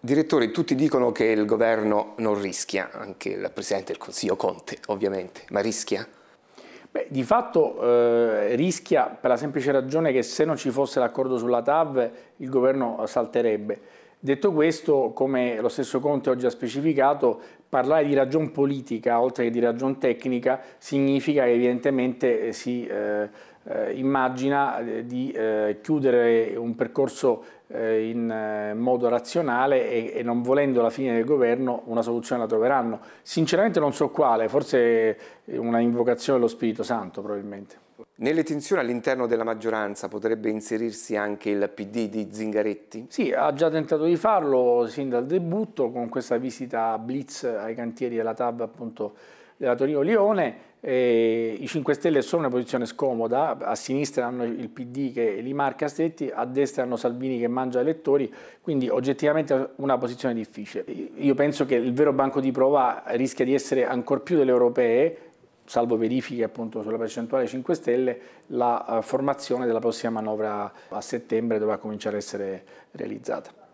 Direttore, tutti dicono che il governo non rischia, anche il Presidente del Consiglio Conte ovviamente, ma rischia? Beh, di fatto eh, rischia per la semplice ragione che se non ci fosse l'accordo sulla TAV il governo salterebbe. Detto questo, come lo stesso Conte oggi ha specificato, parlare di ragion politica oltre che di ragion tecnica significa che evidentemente eh, si eh, eh, immagina eh, di eh, chiudere un percorso eh, in eh, modo razionale e, e, non volendo la fine del governo una soluzione la troveranno. Sinceramente non so quale, forse una invocazione dello Spirito Santo probabilmente. Nelle tensioni all'interno della maggioranza potrebbe inserirsi anche il PD di Zingaretti? Sì, ha già tentato di farlo sin dal debutto con questa visita a Blitz ai cantieri della TAB appunto della Torino-Lione, eh, i 5 Stelle sono in una posizione scomoda, a sinistra hanno il PD che li marca a stretti, a destra hanno Salvini che mangia elettori, quindi oggettivamente una posizione difficile. Io penso che il vero banco di prova rischia di essere ancor più delle europee, salvo verifiche appunto sulla percentuale 5 Stelle, la eh, formazione della prossima manovra a settembre dovrà cominciare a essere realizzata.